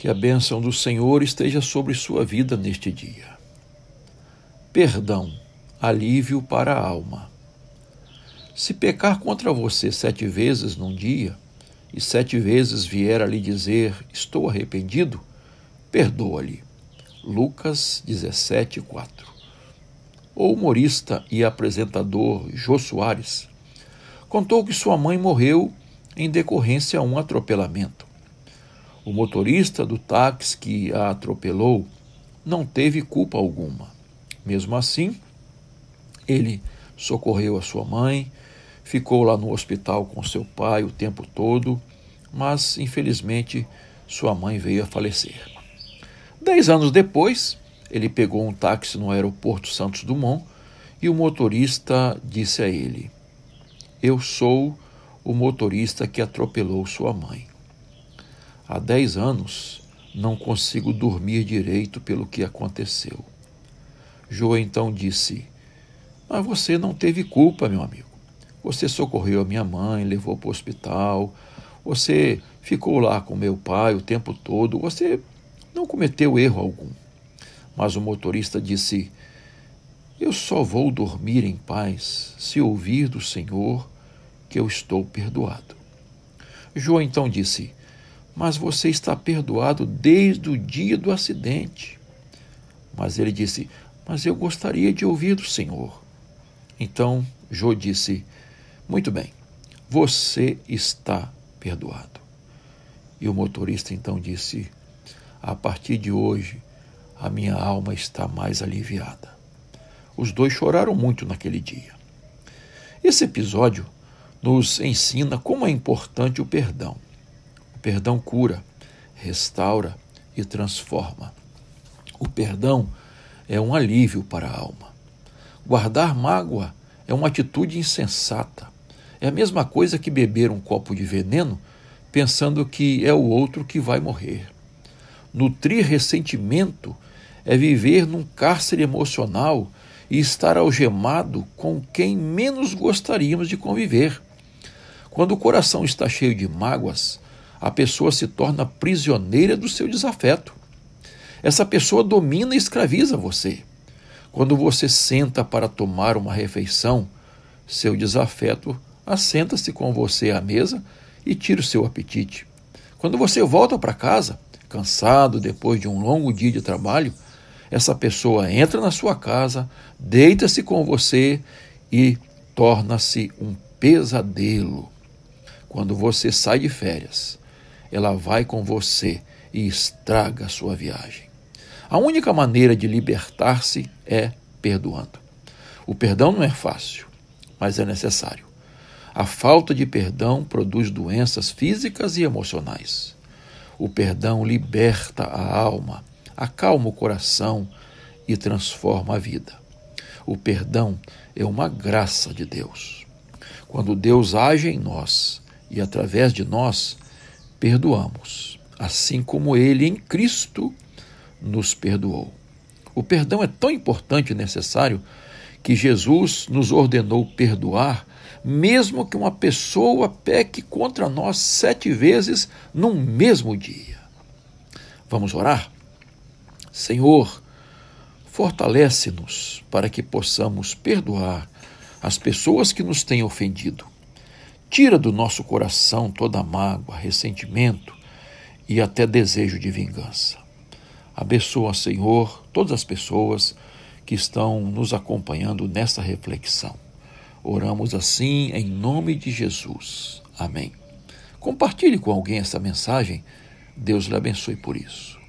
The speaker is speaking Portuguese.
Que a bênção do Senhor esteja sobre sua vida neste dia. Perdão, alívio para a alma. Se pecar contra você sete vezes num dia, e sete vezes vier a lhe dizer: Estou arrependido, perdoa-lhe. Lucas 17, 4. O humorista e apresentador Jô Soares contou que sua mãe morreu em decorrência a um atropelamento. O motorista do táxi que a atropelou não teve culpa alguma. Mesmo assim, ele socorreu a sua mãe, ficou lá no hospital com seu pai o tempo todo, mas infelizmente sua mãe veio a falecer. Dez anos depois, ele pegou um táxi no aeroporto Santos Dumont e o motorista disse a ele: Eu sou o motorista que atropelou sua mãe. Há dez anos não consigo dormir direito pelo que aconteceu. João então disse: Mas você não teve culpa, meu amigo. Você socorreu a minha mãe, levou para o hospital, você ficou lá com meu pai o tempo todo, você não cometeu erro algum. Mas o motorista disse: Eu só vou dormir em paz se ouvir do Senhor que eu estou perdoado. João então disse: mas você está perdoado desde o dia do acidente. Mas ele disse: Mas eu gostaria de ouvir do Senhor. Então Jô disse: Muito bem, você está perdoado. E o motorista então disse: A partir de hoje, a minha alma está mais aliviada. Os dois choraram muito naquele dia. Esse episódio nos ensina como é importante o perdão. Perdão cura, restaura e transforma. O perdão é um alívio para a alma. Guardar mágoa é uma atitude insensata. É a mesma coisa que beber um copo de veneno pensando que é o outro que vai morrer. Nutrir ressentimento é viver num cárcere emocional e estar algemado com quem menos gostaríamos de conviver. Quando o coração está cheio de mágoas, a pessoa se torna prisioneira do seu desafeto. Essa pessoa domina e escraviza você. Quando você senta para tomar uma refeição, seu desafeto assenta-se com você à mesa e tira o seu apetite. Quando você volta para casa, cansado depois de um longo dia de trabalho, essa pessoa entra na sua casa, deita-se com você e torna-se um pesadelo. Quando você sai de férias, ela vai com você e estraga a sua viagem. A única maneira de libertar-se é perdoando. O perdão não é fácil, mas é necessário. A falta de perdão produz doenças físicas e emocionais. O perdão liberta a alma, acalma o coração e transforma a vida. O perdão é uma graça de Deus. Quando Deus age em nós e através de nós, perdoamos, assim como ele em Cristo nos perdoou. O perdão é tão importante e necessário que Jesus nos ordenou perdoar, mesmo que uma pessoa peque contra nós sete vezes num mesmo dia. Vamos orar? Senhor, fortalece-nos para que possamos perdoar as pessoas que nos têm ofendido Tira do nosso coração toda mágoa, ressentimento e até desejo de vingança. Abençoa, Senhor, todas as pessoas que estão nos acompanhando nesta reflexão. Oramos assim em nome de Jesus. Amém. Compartilhe com alguém essa mensagem. Deus lhe abençoe por isso.